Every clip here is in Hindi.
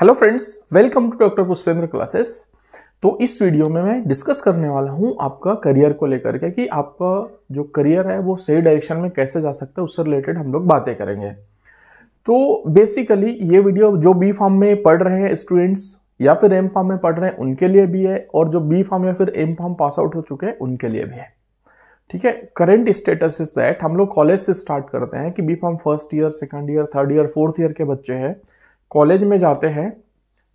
hello friends welcome to doctor Pushpendra classes तो इस वीडियो में मैं डिस्कस करने वाला हूँ आपका करियर को लेकर के कि आपका जो करियर है वो सही डायरेक्शन में कैसे जा सकता है उससे रिलेटेड हम लोग बातें करेंगे तो बेसिकली ये वीडियो जो बी फॉर्म में पढ़ रहे हैं स्टूडेंट्स या फिर एम फॉर्म में पढ़ रहे हैं उनके लिए भी है और जो बी फॉर्म या फिर एम फॉर्म पास आउट हो चुके हैं उनके लिए भी है ठीक है करेंट स्टेटस इज दैट हम लोग कॉलेज से स्टार्ट करते हैं कि B pharm first year second year third year fourth year के बच्चे हैं कॉलेज में जाते हैं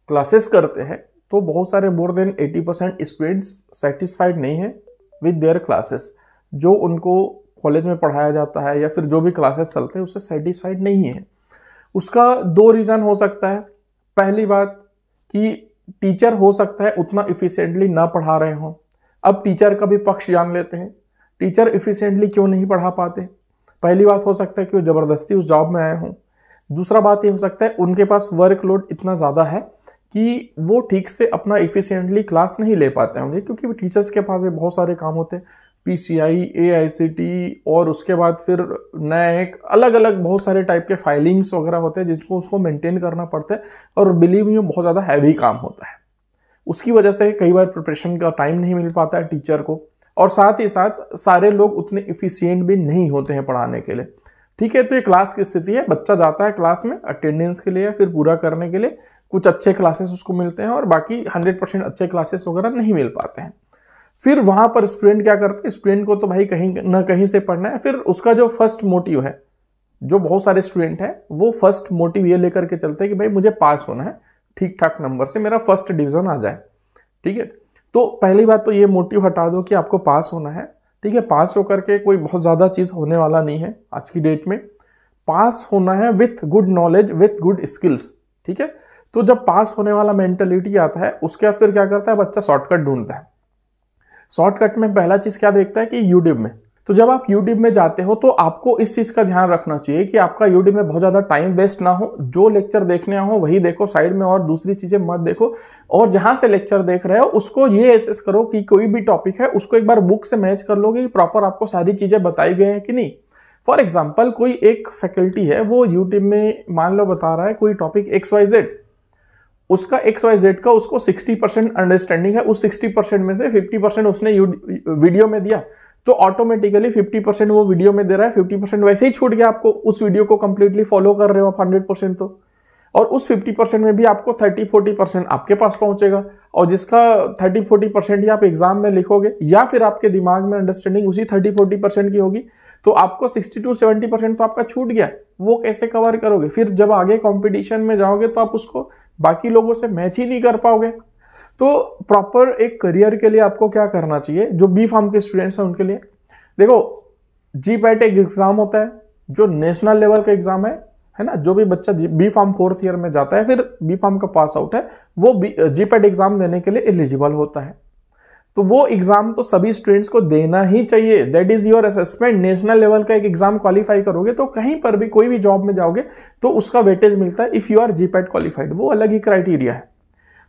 क्लासेस करते हैं तो बहुत सारे more than 80 percent students satisfied नहीं है विद देयर क्लासेस जो उनको कॉलेज में पढ़ाया जाता है या फिर जो भी क्लासेस चलते हैं उससे सेटिस्फाइड नहीं है उसका दो रीज़न हो सकता है पहली बात कि टीचर हो सकता है उतना इफ़िशेंटली ना पढ़ा रहे हों अब टीचर का भी पक्ष जान लेते हैं टीचर इफ़िशेंटली क्यों नहीं पढ़ा पाते पहली बात हो सकता है कि वो ज़बरदस्ती उस जॉब में आए हों दूसरा बात ये हो सकता है उनके पास वर्कलोड इतना ज़्यादा है कि वो ठीक से अपना इफ़िशेंटली क्लास नहीं ले पाते होंगे क्योंकि टीचर्स के पास भी बहुत सारे काम होते हैं पी सी आई ए आई सी टी और उसके बाद फिर नैक अलग अलग बहुत सारे टाइप के फाइलिंग्स वगैरह होते हैं जिसको उसको मेंटेन करना पड़ता है और बिलीव में बहुत ज़्यादा हैवी काम होता है उसकी वजह से कई बार प्रिपरेशन का टाइम नहीं मिल पाता है टीचर को और साथ ही साथ सारे लोग उतने इफिशियंट भी नहीं होते हैं पढ़ाने के लिए ठीक है तो ये क्लास की स्थिति है बच्चा जाता है क्लास में अटेंडेंस के लिए फिर पूरा करने के लिए कुछ अच्छे क्लासेस उसको मिलते हैं और बाकी 100 परसेंट अच्छे क्लासेस वगैरह नहीं मिल पाते हैं फिर वहाँ पर स्टूडेंट क्या करते हैं स्टूडेंट को तो भाई कहीं ना कहीं से पढ़ना है फिर उसका जो फर्स्ट मोटिव है जो बहुत सारे स्टूडेंट हैं वो फर्स्ट मोटिव ये लेकर के चलते हैं कि भाई मुझे पास होना है ठीक ठाक नंबर से मेरा फर्स्ट डिवीजन आ जाए ठीक है तो पहली बात तो ये मोटिव हटा दो कि आपको पास होना है ठीक है पास होकर के कोई बहुत ज़्यादा चीज़ होने वाला नहीं है आज की डेट में पास होना है with good knowledge with good skills ठीक है तो जब पास होने वाला मेंटेलिटी आता है उसके बाद फिर क्या करता है बच्चा शॉर्टकट ढूंढता है शॉर्टकट में पहला चीज़ क्या देखता है कि यूट्यूब में तो जब आप यूट्यूब में जाते हो तो आपको इस चीज़ का ध्यान रखना चाहिए कि आपका यूट्यूब में बहुत ज़्यादा टाइम वेस्ट ना हो जो लेक्चर देखने हो वही देखो साइड में और दूसरी चीज़ें मत देखो और जहाँ से लेक्चर देख रहे हो उसको ये एसेस करो कि कोई भी टॉपिक है उसको एक बार बुक से मैच कर लोगे कि प्रॉपर आपको सारी चीज़ें बताई गई हैं कि नहीं फॉर एग्जाम्पल कोई एक फैकल्टी है वो यूट्यूब में मान लो बता रहा है कोई टॉपिक एक्स वाई जेड उसका एक्स वाई जेड का उसको सिक्सटी परसेंट अंडरस्टैंडिंग है उस सिक्सटी परसेंट में से फिफ्टी परसेंट उसने वीडियो में दिया तो ऑटोमेटिकली 50 परसेंट वो वीडियो में दे रहा है 50 परसेंट वैसे ही छूट गया आपको उस वीडियो को कंप्लीटली फॉलो कर रहे हो आप हंड्रेड परसेंट तो और उस 50 परसेंट में भी आपको 30 40 परसेंट आपके पास पहुंचेगा और जिसका 30 40 परसेंट ही आप एग्जाम में लिखोगे या फिर आपके दिमाग में अंडरस्टैंडिंग उसी 30 40 परसेंट की होगी तो आपको 60 टू 70 परसेंट तो आपका छूट गया वो कैसे कवर करोगे फिर जब आगे कॉम्पिटिशन में जाओगे तो आप उसको बाकी लोगों से मैच ही नहीं कर पाओगे तो प्रॉपर एक करियर के लिए आपको क्या करना चाहिए जो बी फार्म के स्टूडेंट्स हैं उनके लिए देखो जी पैट एक एग्जाम होता है जो नेशनल लेवल का एग्जाम है है ना जो भी बच्चा बी फार्म फोर्थ ईयर में जाता है फिर बी फार्म का पास आउट है वो जी पैट एग्जाम देने के लिए एलिजिबल होता है तो वो एग्जाम तो सभी स्टूडेंट्स को देना ही चाहिए that is your assessment national level का एक एग्जाम क्वालिफाई करोगे तो कहीं पर भी कोई भी जॉब में जाओगे तो उसका वेटेज मिलता है if you are GPAT qualified वो अलग ही क्राइटेरिया है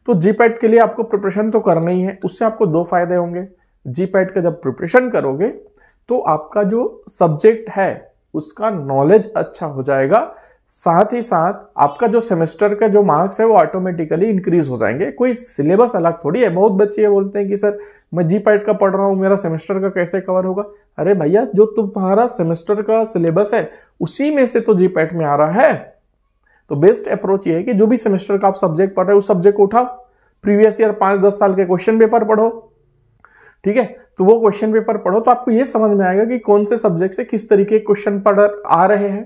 तो जी के लिए आपको प्रिपरेशन तो करना ही है उससे आपको दो फायदे होंगे जी का जब प्रिपरेशन करोगे तो आपका जो सब्जेक्ट है उसका नॉलेज अच्छा हो जाएगा साथ ही साथ आपका जो सेमेस्टर का जो मार्क्स है वो ऑटोमेटिकली इंक्रीज हो जाएंगे कोई सिलेबस अलग थोड़ी है बहुत बच्चे ये बोलते हैं कि सर मैं जी पैट का पढ़ रहा हूँ मेरा सेमेस्टर का कैसे कवर होगा अरे भैया जो तुम्हारा सेमेस्टर का सिलेबस है उसी में से तो जी पैट में आ रहा है तो बेस्ट अप्रोच ये है कि जो भी सेमेस्टर का आप सब्जेक्ट पढ़ रहे हो उस सब्जेक्ट को उठाओ प्रीवियस ईयर पांच दस साल के क्वेश्चन पेपर पढ़ो ठीक है तो वो क्वेश्चन पेपर पढ़ो तो आपको ये समझ में आएगा कि कौन से सब्जेक्ट से किस तरीके के क्वेश्चन पढ़ आ रहे हैं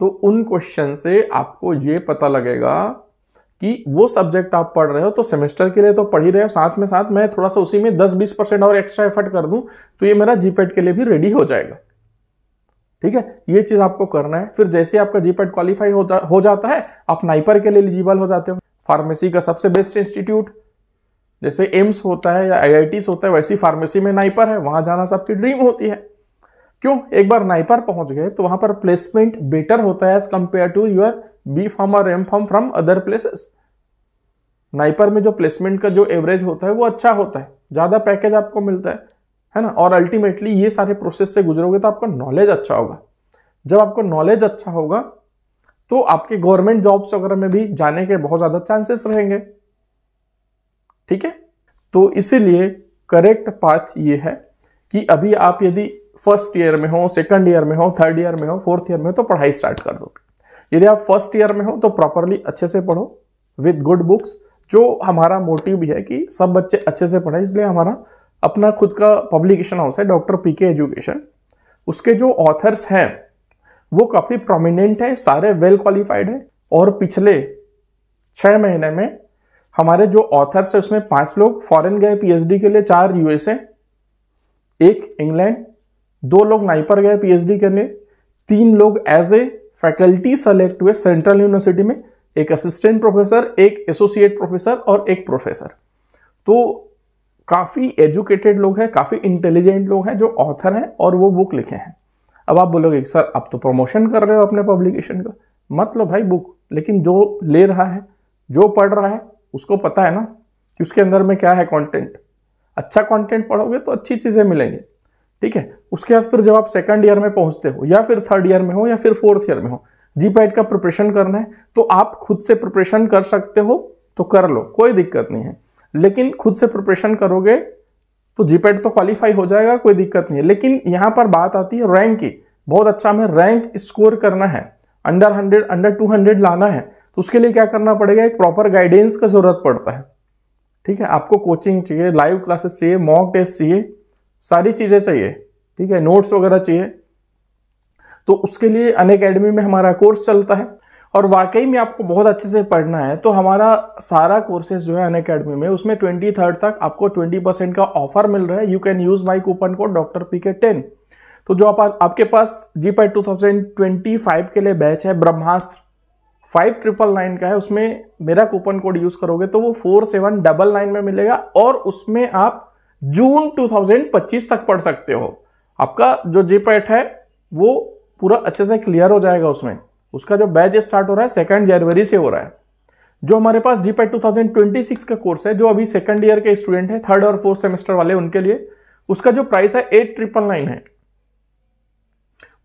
तो उन क्वेश्चन से आपको ये पता लगेगा कि वो सब्जेक्ट आप पढ़ रहे हो तो सेमेस्टर के लिए तो पढ़ ही रहे हो साथ में साथ मैं थोड़ा सा उसी में 10-20 परसेंट और एक्स्ट्रा एफर्ट कर दूं तो ये मेरा जीपेट के लिए भी रेडी हो जाएगा ठीक है ये चीज आपको करना है फिर जैसे आपका जीपेट क्वालिफाई होता हो जाता है आप नाइपर के लिए एलिजिबल हो जाते हो फार्मेसी का सबसे बेस्ट इंस्टीट्यूट जैसे एम्स होता है या आई होता है वैसी फार्मेसी में नाइपर है वहां जाना सबकी ड्रीम होती है क्यों एक बार नाइपर पहुंच गए तो वहां पर प्लेसमेंट बेटर होता है as compare to your B pharm और M pharm from other places NIPER में जो प्लेसमेंट का जो एवरेज होता है वो अच्छा होता है ज्यादा पैकेज आपको मिलता है है ना और अल्टीमेटली ये सारे प्रोसेस से गुजरोगे तो आपका नॉलेज अच्छा होगा जब आपको नॉलेज अच्छा होगा तो आपके गवर्नमेंट जॉब्स वगैरह में भी जाने के बहुत ज़्यादा चांसेस रहेंगे ठीक है तो इसीलिए करेक्ट पाथ ये है कि अभी आप यदि फर्स्ट ईयर में हो सेकंड ईयर में हो थर्ड ईयर में हो फोर्थ ईयर में हो तो पढ़ाई स्टार्ट कर दो यदि आप फर्स्ट ईयर में हो तो प्रॉपरली अच्छे से पढ़ो विद गुड बुक्स जो हमारा मोटिव भी है कि सब बच्चे अच्छे से पढ़े इसलिए हमारा अपना खुद का पब्लिकेशन हाउस है डॉक्टर पी के एजुकेशन उसके जो ऑथर्स हैं वो काफ़ी प्रोमिनेंट है सारे वेल क्वालिफाइड हैं और पिछले छः महीने में हमारे जो ऑथर्स है उसमें पांच लोग फॉरेन गए पीएचडी के लिए चार यूएसए एक इंग्लैंड दो लोग नाइपर गए पीएचडी के लिए तीन लोग एज ए फैकल्टी सेलेक्ट हुए सेंट्रल यूनिवर्सिटी में एक असिस्टेंट प्रोफेसर एक एसोसिएट प्रोफेसर और एक प्रोफेसर तो काफ़ी एजुकेटेड लोग हैं काफ़ी इंटेलिजेंट लोग हैं जो ऑथर हैं और वो बुक लिखे हैं अब आप बोलोगे सर आप तो प्रमोशन कर रहे हो अपने पब्लिकेशन का मतलब भाई बुक लेकिन जो ले रहा है जो पढ़ रहा है उसको पता है ना कि उसके अंदर में क्या है कंटेंट अच्छा कंटेंट पढ़ोगे तो अच्छी चीज़ें मिलेंगी ठीक है उसके बाद फिर जब आप सेकंड ईयर में पहुंचते हो या फिर थर्ड ईयर में हो या फिर फोर्थ ईयर में हो जी का प्रिपरेशन करना है तो आप खुद से प्रिपरेशन कर सकते हो तो कर लो कोई दिक्कत नहीं है लेकिन खुद से प्रिपरेशन करोगे तो जीपेड तो क्वालिफाई हो जाएगा कोई दिक्कत नहीं है लेकिन यहां पर बात आती है रैंक की बहुत अच्छा हमें रैंक स्कोर करना है under hundred under two hundred लाना है तो उसके लिए क्या करना पड़ेगा एक प्रॉपर गाइडेंस का जरूरत पड़ता है ठीक है आपको कोचिंग चाहिए लाइव क्लासेस चाहिए मॉक टेस्ट चाहिए सारी चीज़ें चाहिए ठीक है नोट्स वगैरह चाहिए तो उसके लिए अन अकेडमी में हमारा कोर्स चलता है और वाकई में आपको बहुत अच्छे से पढ़ना है तो हमारा सारा कोर्सेज जो है अन अकेडमी में उसमें ट्वेंटी थर्ड तक आपको ट्वेंटी परसेंट का ऑफर मिल रहा है you can use my coupon code doctor P K ten तो जो आप, आपके पास GPAT two thousand twenty five के लिए बैच है ब्रह्मास्त्र फाइव ट्रिपल नाइन का है उसमें मेरा कूपन कोड यूज़ करोगे तो वो फोर सेवन डबल नाइन में मिलेगा और उसमें आप जून टू थाउजेंड पच्चीस तक पढ़ सकते हो आपका जो जी पैट है वो पूरा अच्छे से क्लियर हो जाएगा उसमें उसका जो बैच स्टार्ट हो रहा है सेकेंड जनवरी से हो रहा है जो हमारे पास जी पैट टू का कोर्स है जो अभी सेकेंड ईयर के स्टूडेंट है थर्ड और फोर्थ सेमेस्टर वाले उनके लिए उसका जो प्राइस है एट ट्रिपल नाइन है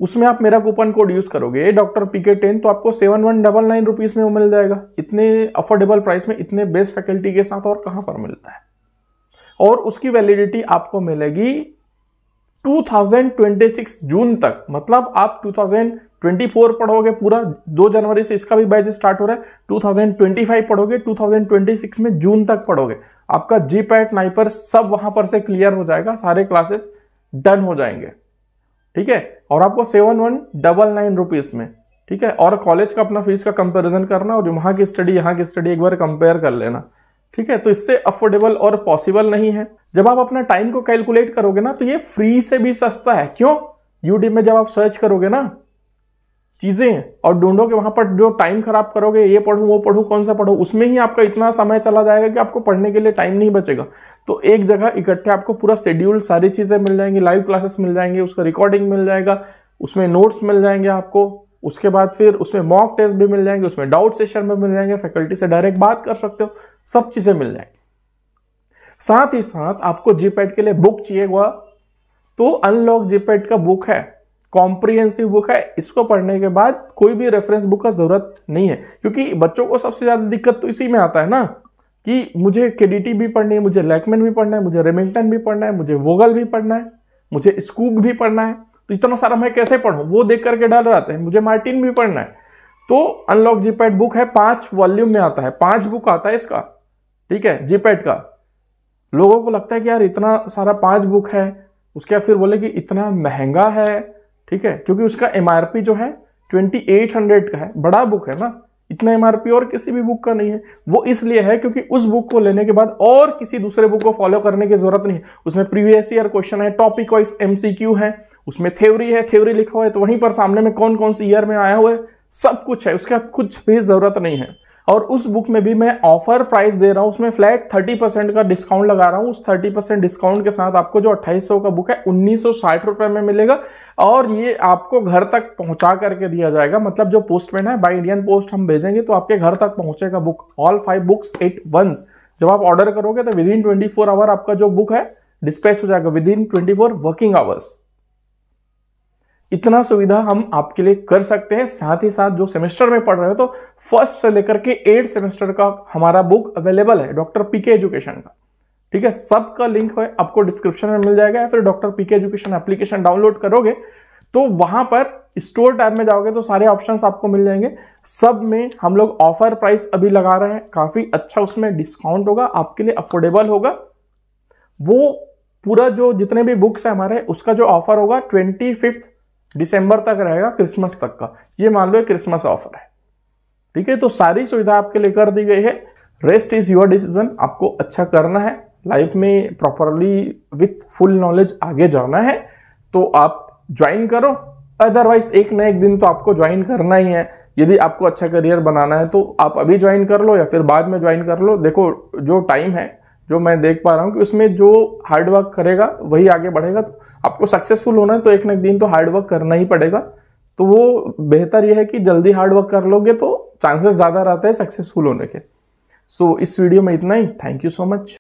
उसमें आप मेरा कूपन कोड यूज करोगे ये डॉक्टर पीके टेन तो आपको seven one double nine rupees में वो मिल जाएगा इतने अफोर्डेबल प्राइस में इतने बेस्ट फैकल्टी के साथ और कहां पर मिलता है और उसकी वैलिडिटी आपको मिलेगी 2026 जून तक मतलब आप 2000 24 पढ़ोगे पूरा दो जनवरी से इसका भी बैच स्टार्ट हो रहा है 2025 पढ़ोगे 2026 में जून तक पढ़ोगे आपका जी पैट नाइपर सब वहां पर से क्लियर हो जाएगा सारे क्लासेस डन हो जाएंगे ठीक है और आपको seven one double nine rupees में ठीक है और कॉलेज का अपना फीस का कंपेरिजन करना और वहां की स्टडी यहाँ की स्टडी एक बार कंपेयर कर लेना ठीक है तो इससे अफोर्डेबल और पॉसिबल नहीं है जब आप अपना टाइम को कैलकुलेट करोगे ना तो ये फ्री से भी सस्ता है क्यों यूट्यूब में जब आप सर्च करोगे ना चीजें और ढूंढो कि वहां पर जो टाइम खराब करोगे ये पढ़ू वो पढ़ू कौन सा पढ़ू उसमें ही आपका इतना समय चला जाएगा कि आपको पढ़ने के लिए टाइम नहीं बचेगा तो एक जगह इकट्ठे आपको पूरा शेड्यूल सारी चीज़ें मिल जाएंगी लाइव क्लासेस मिल जाएंगे उसका रिकॉर्डिंग मिल जाएगा उसमें नोट्स मिल जाएंगे आपको उसके बाद फिर उसमें मॉक टेस्ट भी मिल जाएंगे उसमें डाउट सेशन भी मिल जाएंगे फैकल्टी से डायरेक्ट बात कर सकते हो सब चीज़ें मिल जाएंगी साथ ही साथ आपको जीपैड के लिए बुक हुआ तो अनलॉक जीपैड का बुक है कॉम्प्रिहेंसिव बुक है इसको पढ़ने के बाद कोई भी रेफरेंस बुक का जरूरत नहीं है क्योंकि बच्चों को सबसे ज्यादा दिक्कत तो इसी में आता है ना कि मुझे केडीटी भी पढ़नी है मुझे लैकमैन भी पढ़ना है मुझे रेमिंगटन भी पढ़ना है मुझे वोगल भी पढ़ना है मुझे स्कूक भी पढ़ना है तो इतना सारा मैं कैसे पढ़ूँ वो देख करके डाल जाते हैं मुझे मार्टिन भी पढ़ना है तो अनलॉक जीपैड बुक है पांच वॉल्यूम में आता है पांच बुक आता है इसका ठीक है जीपैड का लोगों को लगता है कि यार इतना सारा पांच बुक है उसके बाद फिर बोले कि इतना महंगा है ठीक है क्योंकि उसका एम जो है 2800 का है बड़ा बुक है ना इतना एम और किसी भी बुक का नहीं है वो इसलिए है क्योंकि उस बुक को लेने के बाद और किसी दूसरे बुक को फॉलो करने की जरूरत नहीं है उसमें प्रीवियस ईयर क्वेश्चन है टॉपिक वाइज एम है उसमें थ्योरी है थ्योरी लिखा हुआ है तो वहीं पर सामने में कौन कौन सी ईयर में आया हुआ है सब कुछ है उसका कुछ भी जरूरत नहीं है और उस बुक में भी मैं ऑफर प्राइस दे रहा हूँ उसमें फ्लैट थर्टी परसेंट का डिस्काउंट लगा रहा हूँ उस थर्टी परसेंट डिस्काउंट के साथ आपको जो अट्ठाईस का बुक है उन्नीस सौ साठ रुपये में मिलेगा और ये आपको घर तक पहुँचा करके दिया जाएगा मतलब जो पोस्टमैन है बाई इंडियन पोस्ट हम भेजेंगे तो आपके घर तक पहुंचेगा book all five books at once जब आप ऑर्डर करोगे तो within twenty four hour आपका जो बुक है डिस्पैच हो जाएगा within twenty four working hours इतना सुविधा हम आपके लिए कर सकते हैं साथ ही साथ जो सेमेस्टर में पढ़ रहे हो तो फर्स्ट से लेकर के एट सेमेस्टर का हमारा बुक अवेलेबल है डॉक्टर पीके एजुकेशन का ठीक है सबका लिंक है आपको डिस्क्रिप्शन में मिल जाएगा या फिर doctor P K education application download करोगे तो वहां पर स्टोर टैब में जाओगे तो सारे ऑप्शंस आपको मिल जाएंगे सब में हम लोग ऑफर प्राइस अभी लगा रहे हैं काफी अच्छा उसमें डिस्काउंट होगा आपके लिए अफोर्डेबल होगा वो पूरा जो जितने भी बुक्स है हमारे उसका जो ऑफर होगा ट्वेंटी फिफ्थ दिसंबर तक रहेगा क्रिसमस तक का ये मान लो क्रिसमस ऑफर है ठीक है तो सारी सुविधा आपके लिए कर दी गई है रेस्ट इज योर डिसीजन आपको अच्छा करना है लाइफ में प्रॉपरली विथ फुल नॉलेज आगे जाना है तो आप ज्वाइन करो अदरवाइज एक न एक दिन तो आपको ज्वाइन करना ही है यदि आपको अच्छा करियर बनाना है तो आप अभी ज्वाइन कर लो या फिर बाद में ज्वाइन कर लो देखो जो टाइम है जो मैं देख पा रहा हूँ कि उसमें जो हार्डवर्क करेगा वही आगे बढ़ेगा तो आपको सक्सेसफुल होना है तो एक ना एक दिन तो हार्डवर्क करना ही पड़ेगा तो वो बेहतर यह है कि जल्दी हार्डवर्क कर लोगे तो चांसेस ज़्यादा रहते हैं सक्सेसफुल होने के सो so, इस वीडियो में इतना ही थैंक यू सो मच